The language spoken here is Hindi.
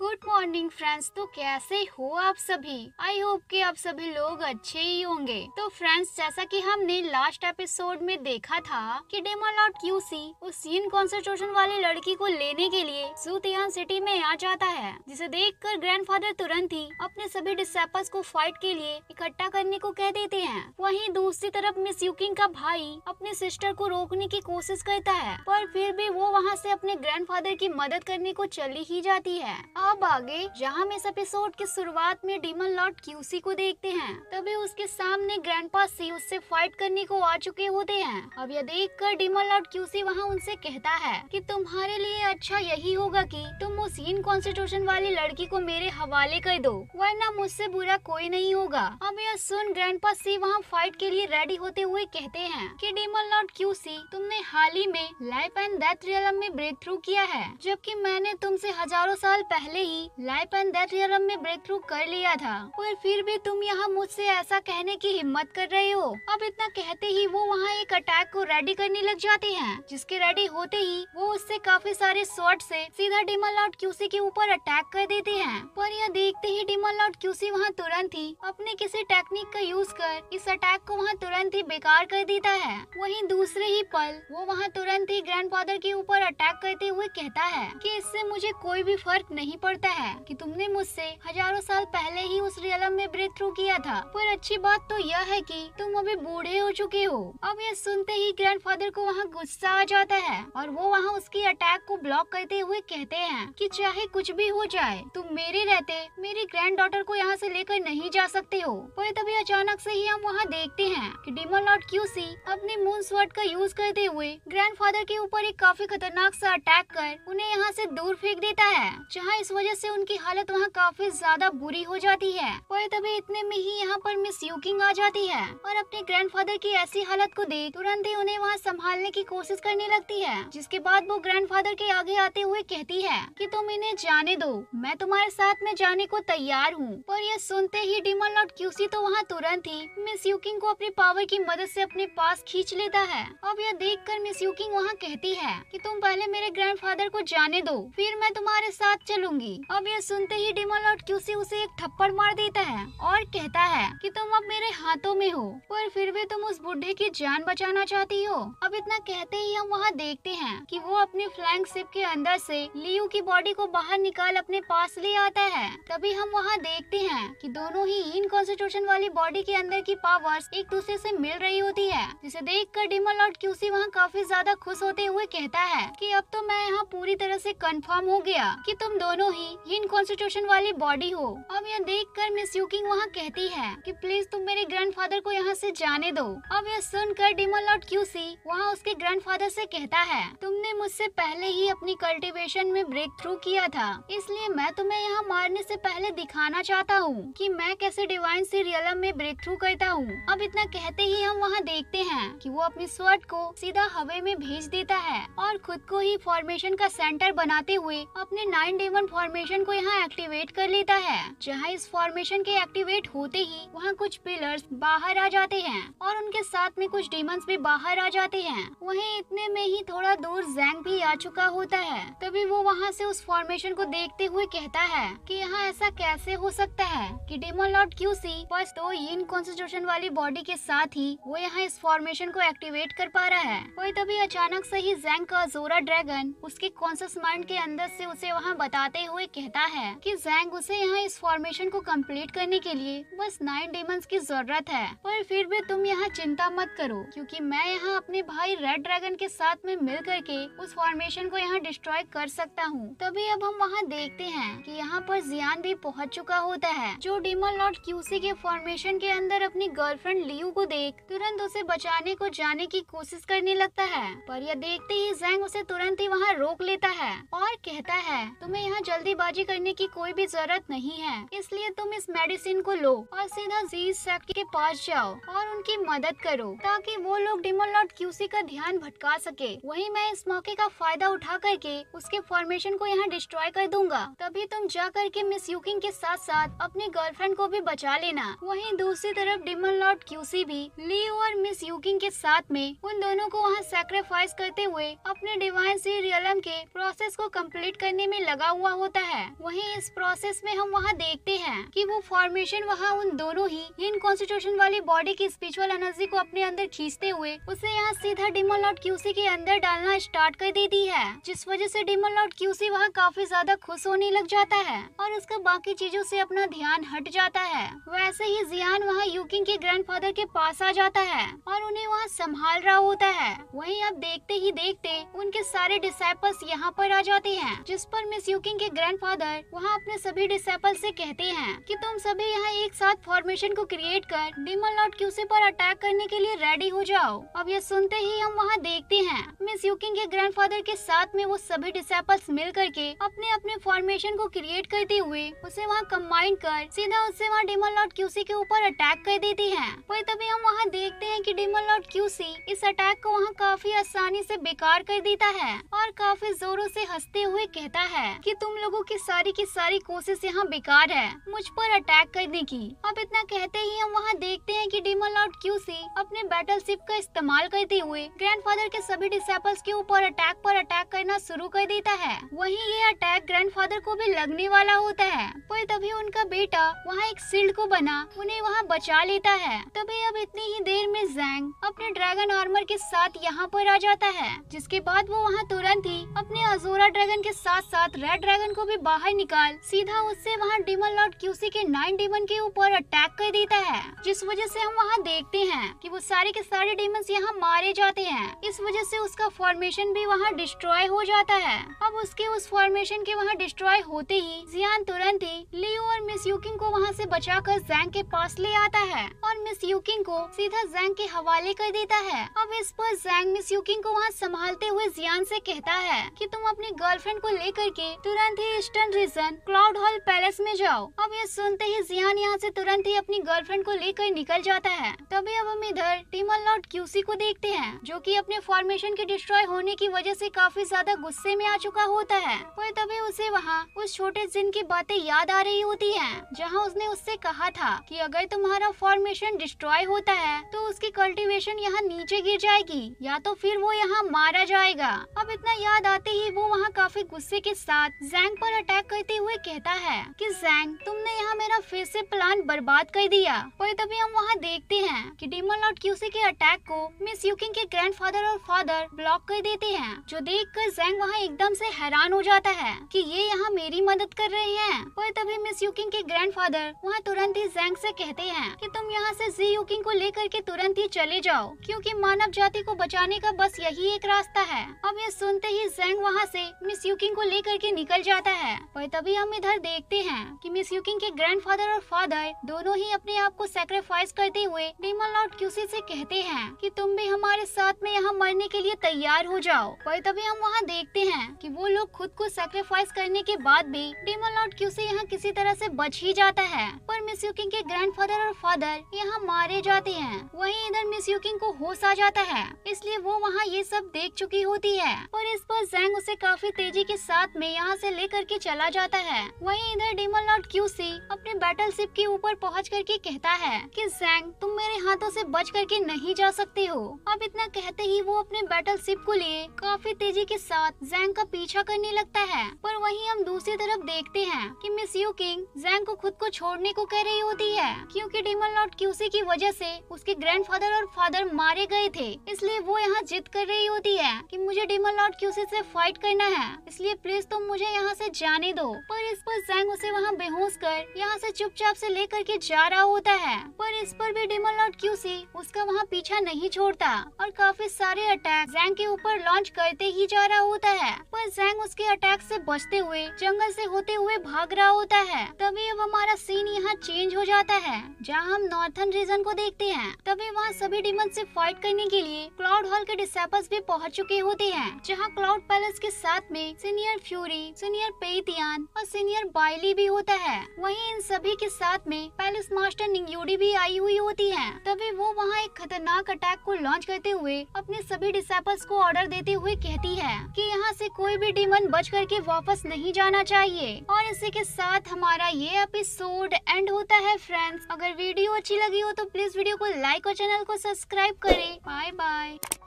く गुड मॉर्निंग फ्रेंड्स तो कैसे हो आप सभी आई होप कि आप सभी लोग अच्छे ही होंगे तो फ्रेंड्स जैसा कि हमने लास्ट एपिसोड में देखा था कि क्यू सी उस सीन कॉन्स्टिट्यूशन वाली लड़की को लेने के लिए सुतियान सिटी में आ जाता है जिसे देखकर ग्रैंडफादर तुरंत ही अपने सभी डिसेपस को फाइट के लिए इकट्ठा करने को कह देते हैं वही दूसरी तरफ मिस यूकिंग का भाई अपने सिस्टर को रोकने की कोशिश करता है पर फिर भी वो वहाँ से अपने ग्रैंड की मदद करने को चली ही जाती है अब आ गए जहाँ हम इस एपिसोड की शुरुआत में डीमन लॉर्ड क्यूसी को देखते हैं तभी उसके सामने पास सी उससे फाइट करने को आ चुके होते हैं अब यह देख कर डीमन लॉर्ड क्यूसी वहाँ उनसे कहता है कि तुम्हारे लिए अच्छा यही होगा कि तुम उस इन कॉन्स्टिट्यूशन वाली लड़की को मेरे हवाले कर दो वरना मुझसे बुरा कोई नहीं होगा अब यह सुन ग्रैंडपा सी वहाँ फाइट के लिए रेडी होते हुए कहते हैं की डीमन लॉर्ड क्यूसी तुमने हाल ही में लाइफ एंड डेथ रियलम में ब्रेक थ्रू किया है जबकि मैंने तुमसे हजारों साल पहले ही लाइफ एंड डेथ रियलम में ब्रेक थ्रू कर लिया था और फिर भी तुम यहाँ मुझसे ऐसा कहने की हिम्मत कर रहे हो अब इतना कहते ही वो वहाँ एक अटैक को रेडी करने लग जाते हैं जिसके रेडी होते ही वो उससे काफी सारे शॉर्ट से सीधा डिमल लॉर्ड क्यूसी के ऊपर अटैक कर देते हैं पर यह देखते ही डिमल लॉर्ड क्यूसी वहाँ तुरंत ही अपने किसी टेक्निक का यूज कर इस अटैक को वहाँ तुरंत ही बेकार कर देता है वही दूसरे ही पल वो वहाँ तुरंत ही फादर के ऊपर अटैक करते हुए कहता है की इससे मुझे कोई भी फर्क नहीं पड़ता करता है कि तुमने मुझसे हजारों साल पहले ही उस रियलम में ब्रेक थ्रू किया था पर अच्छी बात तो यह है कि तुम अभी बूढ़े हो चुके हो अब यह सुनते ही ग्रैंडफादर को वहाँ गुस्सा आ जाता है और वो वहाँ उसकी अटैक को ब्लॉक करते हुए कहते हैं कि चाहे कुछ भी हो जाए तुम मेरे रहते मेरी ग्रैंड डॉटर को यहाँ से लेकर नहीं जा सकते हो पर तभी अचानक से ही हम वहाँ देखते हैं कि डिमो लॉर्ड क्यूसी अपने मून स्वर्ड का यूज करते हुए ग्रैंडफादर के ऊपर एक काफी खतरनाक सा अटैक कर उन्हें यहाँ से दूर फेंक देता है जहाँ इस वजह वजह से उनकी हालत वहाँ काफी ज्यादा बुरी हो जाती है पर तभी इतने में ही यहाँ पर मिस यूकिंग आ जाती है और अपने ग्रैंडफादर की ऐसी हालत को देख तुरंत ही उन्हें वहाँ संभालने की कोशिश करने लगती है जिसके बाद वो ग्रैंडफादर के आगे आते हुए कहती है कि तुम इन्हें जाने दो मैं तुम्हारे साथ में जाने को तैयार हूँ पर यह सुनते ही डिमन लॉर्ड क्यूसी तो वहाँ तुरंत ही मिस यूकिंग को अपनी पावर की मदद ऐसी अपने पास खींच लेता है अब यह देख कर मिस यूकिंग वहाँ कहती है की तुम पहले मेरे ग्रैंड को जाने दो फिर मैं तुम्हारे साथ चलूंगी गई। अब ये सुनते ही डिमोलॉट क्यूसी उसे एक थप्पड़ मार देता है और कहता है कि तुम अब मेरे हाथों में हो पर फिर भी तुम उस बुढ़े की जान बचाना चाहती हो अब इतना कहते ही हम वहाँ देखते हैं कि वो अपने फ्लैंग शिप के अंदर से लियू की बॉडी को बाहर निकाल अपने पास ले आता है तभी हम वहाँ देखते हैं कि दोनों ही इन कॉन्स्टिट्यूशन वाली बॉडी के अंदर की पावर्स एक दूसरे से मिल रही होती है जिसे देख कर डिमोलॉट क्यूसी वहाँ काफी ज्यादा खुश होते हुए कहता है की अब तो मैं यहाँ पूरी तरह ऐसी कन्फर्म हो गया की तुम दोनों ही ये कॉन्स्टिट्यूशन वाली बॉडी हो अब यह देख कर मिस यूकिंग वहाँ कहती है कि प्लीज तुम मेरे ग्रैंडफादर को यहाँ से जाने दो अब यह सुनकर डिमन लॉर्ड क्यूसी वहाँ उसके ग्रैंडफादर से कहता है तुमने मुझसे पहले ही अपनी कल्टिवेशन में ब्रेक थ्रू किया था इसलिए मैं तुम्हें यहाँ मारने से पहले दिखाना चाहता हूँ कि मैं कैसे डिवाइन से रियलम में ब्रेक थ्रू करता हूँ अब इतना कहते ही हम वहाँ देखते हैं कि वो अपनी स्वर्ट को सीधा हवे में भेज देता है और खुद को ही फॉर्मेशन का सेंटर बनाते हुए अपने नाइन डेवन फॉर्मेशन फॉर्मेशन को यहाँ एक्टिवेट कर लेता है जहाँ इस फॉर्मेशन के एक्टिवेट होते ही वहाँ कुछ पिलर्स बाहर आ जाते हैं और उनके साथ में कुछ डेमंस भी बाहर आ जाते हैं वहीं इतने में ही थोड़ा दूर जैंग भी आ चुका होता है तभी वो वहाँ से उस फॉर्मेशन को देखते हुए कहता है कि यहाँ ऐसा कैसे हो सकता है कि डेमन लॉर्ड सी बस दो इन कॉन्स्टिट्यूशन वाली बॉडी के साथ ही वो यहाँ इस फॉर्मेशन को एक्टिवेट कर पा रहा है वही तभी अचानक से ही जैंग का जोरा ड्रैगन उसके कॉन्सियस माइंड के अंदर से उसे वहाँ बताते हुए कहता है कि जैंग उसे यहाँ इस फॉर्मेशन को कंप्लीट करने के लिए बस नाइन डेमंस की जरूरत है पर फिर भी तुम यहाँ चिंता मत करो क्योंकि मैं यहाँ अपने भाई रेड ड्रैगन के साथ में मिल करके उस फॉर्मेशन को यहाँ डिस्ट्रॉय कर सकता हूँ तभी अब हम वहाँ देखते हैं कि यहाँ पर जियान भी पहुँच चुका होता है जो डिमन लॉर्ड क्यूसी के फॉर्मेशन के अंदर अपनी गर्लफ्रेंड लियू को देख तुरंत उसे बचाने को जाने की कोशिश करने लगता है पर यह देखते ही जैंग उसे तुरंत ही वहाँ रोक लेता है और कहता है तुम्हें यहाँ जल्दी जल्दबाजी करने की कोई भी जरूरत नहीं है इसलिए तुम इस मेडिसिन को लो और सीधा जी सेक्ट के पास जाओ और उनकी मदद करो ताकि वो लोग डिमोलॉट क्यूसी का ध्यान भटका सके वही मैं इस मौके का फायदा उठा करके उसके फॉर्मेशन को यहाँ डिस्ट्रॉय कर दूंगा तभी तुम जा करके मिस यूकिंग के साथ साथ अपनी गर्लफ्रेंड को भी बचा लेना वही दूसरी तरफ डिमोलॉट क्यूसी भी ली और मिस यूकिंग के साथ में उन दोनों को वहाँ सेक्रीफाइस करते हुए अपने डिवाइन सी रियलम के प्रोसेस को कम्प्लीट करने में लगा हुआ होता होता है वहीं इस प्रोसेस में हम वहाँ देखते हैं कि वो फॉर्मेशन वहाँ उन दोनों ही इन कॉन्स्टिट्यूशन वाली बॉडी की स्पिरिचुअल एनर्जी को अपने अंदर खींचते हुए उसे यहाँ सीधा डिमन लॉर्ड क्यूसी के अंदर डालना स्टार्ट कर देती है जिस वजह से डिमन लॉर्ड क्यूसी वहाँ काफी ज्यादा खुश होने लग जाता है और उसका बाकी चीजों से अपना ध्यान हट जाता है वैसे ही जियान वहाँ यूकिंग के ग्रैंड के पास आ जाता है और उन्हें वहाँ संभाल रहा होता है वही अब देखते ही देखते उनके सारे डिसाइपल्स यहाँ पर आ जाते हैं जिस पर मिस यूकिंग के ग्रैंड ग्रैंडफादर वहाँ अपने सभी डिसेपल से कहते हैं कि तुम सभी यहाँ एक साथ फॉर्मेशन को क्रिएट कर डिमल नॉट क्यूसी पर अटैक करने के लिए रेडी हो जाओ अब ये सुनते ही हम वहाँ देखते हैं मिस यूकिंग के ग्रैंडफादर के साथ में वो सभी डिसेपल्स मिल करके अपने अपने फॉर्मेशन को क्रिएट करते हुए उसे वहाँ कम्बाइन कर सीधा उससे वहाँ डिमल नॉट क्यूसी के ऊपर अटैक कर देती है वही तभी हम वहाँ देखते हैं की डिमल नॉट क्यूसी इस अटैक को वहाँ काफी आसानी से बेकार कर देता है और काफी जोरों से हंसते हुए कहता है कि तुम लोगों लोगों की सारी की सारी कोशिश यहाँ बेकार है मुझ पर अटैक करने की अब इतना कहते ही हम वहाँ देखते हैं कि डीमन लॉर्ड सी अपने बैटल शिप का इस्तेमाल करते हुए ग्रैंडफादर के सभी डिसेपल्स के ऊपर अटैक पर अटैक करना शुरू कर देता है वही ये अटैक ग्रैंड को भी लगने वाला होता है पर तभी उनका बेटा वहाँ एक सील्ड को बना उन्हें वहाँ बचा लेता है तभी अब इतनी ही देर में जैंग अपने ड्रैगन आर्मर के साथ यहाँ पर आ जाता है जिसके बाद वो वहाँ तुरंत ही अपने अजोरा ड्रैगन के साथ साथ रेड ड्रैगन को भी बाहर निकाल सीधा उससे वहाँ डिमन लॉर्ड क्यूसी के नाइन डिमन के ऊपर अटैक कर देता है जिस वजह से हम वहाँ देखते हैं कि वो सारे के सारे डिमन यहाँ मारे जाते हैं इस वजह से उसका फॉर्मेशन भी वहाँ डिस्ट्रॉय हो जाता है अब उसके उस फॉर्मेशन के वहाँ डिस्ट्रॉय होते ही जियान तुरंत ही लियो और मिस यूकिंग को वहाँ से कर जैंग के पास ले आता है और मिस यूकिंग को सीधा जैंग के हवाले कर देता है अब इस पर जैंग मिस यूकिंग को वहाँ संभालते हुए जियान से कहता है कि तुम अपनी गर्लफ्रेंड को लेकर के तुरंत ही eastern region cloud hall palace में जाओ अब ये सुनते ही जियान यहाँ से तुरंत ही अपनी गर्लफ्रेंड को लेकर निकल जाता है तभी अब हम इधर टीमल लॉर्ड क्यूसी को देखते हैं जो कि अपने फॉर्मेशन के डिस्ट्रॉय होने की वजह से काफी ज्यादा गुस्से में आ चुका होता है और तभी उसे वहाँ उस छोटे जिन की बातें याद आ रही होती है जहाँ उसने उससे कहा था की अगर तुम्हारा फॉर्मेशन डिस्ट्रॉय होता है तो उसकी कल्टिवेशन यहाँ नीचे गिर जाएगी या तो फिर वो यहाँ मारा जाएगा अब इतना याद आते ही वो वहाँ काफी गुस्से के साथ जैंग पर पर अटैक करते हुए कहता है कि जैंग तुमने यहाँ मेरा फिर से प्लान बर्बाद कर दिया पर तभी हम वहाँ देखते हैं कि डीमन लॉर्ड क्यूसी के अटैक को मिस यूकिंग के ग्रैंडफादर और फादर ब्लॉक कर देते हैं जो देख कर जैंग वहाँ एकदम से हैरान हो जाता है कि ये यहाँ मेरी मदद कर रहे हैं पर तभी मिस यूकिंग के ग्रैंड फादर वहाँ तुरंत ही जैंग से कहते हैं कि तुम यहाँ से जी यूकिंग को लेकर के तुरंत ही चले जाओ क्योंकि मानव जाति को बचाने का बस यही एक रास्ता है अब ये सुनते ही जैंग वहाँ से मिस यूकिंग को लेकर के निकल जाता है है पर तभी हम इधर देखते हैं कि मिस यूकिंग के ग्रैंडफादर और फादर दोनों ही अपने आप को सेक्रीफाइस करते हुए डेमन लॉर्ड क्यूसी से कहते हैं कि तुम भी हमारे साथ में यहाँ मरने के लिए तैयार हो जाओ पर तभी हम वहाँ देखते हैं कि वो लोग खुद को सेक्रीफाइस करने के बाद भी डेमन लॉर्ड क्यूसी यहाँ किसी तरह से बच ही जाता है पर मिस यूकिंग के ग्रैंडफादर और फादर यहाँ मारे जाते हैं वहीं इधर मिस यूकिंग को होश आ जाता है इसलिए वो वहाँ ये सब देख चुकी होती है और इस पर जैंग उसे काफी तेजी के साथ में यहाँ से लेकर करके चला जाता है वहीं इधर नॉट क्यू क्यूसी अपने बैटल शिप के ऊपर पहुंच करके कहता है कि जैंग तुम मेरे हाथों से बच करके नहीं जा सकते हो अब इतना कहते ही वो अपने बैटल शिप को लिए काफी तेजी के साथ जैंग का पीछा करने लगता है पर वही हम दूसरी तरफ देखते हैं की मिस यू किंग जैंग को खुद को छोड़ने को कह रही होती है क्यूँकी डेमन नॉट क्यूसी की वजह से उसके फादर और फादर मारे गए थे इसलिए वो यहाँ जिद कर रही होती है कि मुझे डिमल नॉट क्यूसी से फाइट करना है इसलिए प्लीज तुम मुझे यहाँ से जाने दो पर इस पर जैंग उसे वहाँ बेहोश कर यहाँ से चुपचाप से लेकर के जा रहा होता है पर इस पर भी डिमोलॉट क्यूसी उसका वहाँ पीछा नहीं छोड़ता और काफी सारे अटैक जैंग के ऊपर लॉन्च करते ही जा रहा होता है पर जैंग उसके अटैक से बचते हुए जंगल से होते हुए भाग रहा होता है तभी अब हमारा सीन यहाँ चेंज हो जाता है जहाँ हम नॉर्थन रीजन को देखते हैं तभी वहाँ सभी डिमन से फाइट करने के लिए क्लाउड हॉल के डिसेपल्स भी पहुँच चुके होते हैं जहाँ क्लाउड पैलेस के साथ में सीनियर फ्यूरी सीनियर पेतियान और सीनियर बाइली भी होता है वहीं इन सभी के साथ में पैलेस मास्टर निंगयोडी भी आई हुई होती है तभी वो वहाँ एक खतरनाक अटैक को लॉन्च करते हुए अपने सभी डिसाइपल्स को ऑर्डर देते हुए कहती है कि यहाँ से कोई भी डीमन बच करके वापस नहीं जाना चाहिए और इसी के साथ हमारा ये एपिसोड एंड होता है फ्रेंड्स अगर वीडियो अच्छी लगी हो तो प्लीज वीडियो को लाइक और चैनल को सब्सक्राइब करें बाय बाय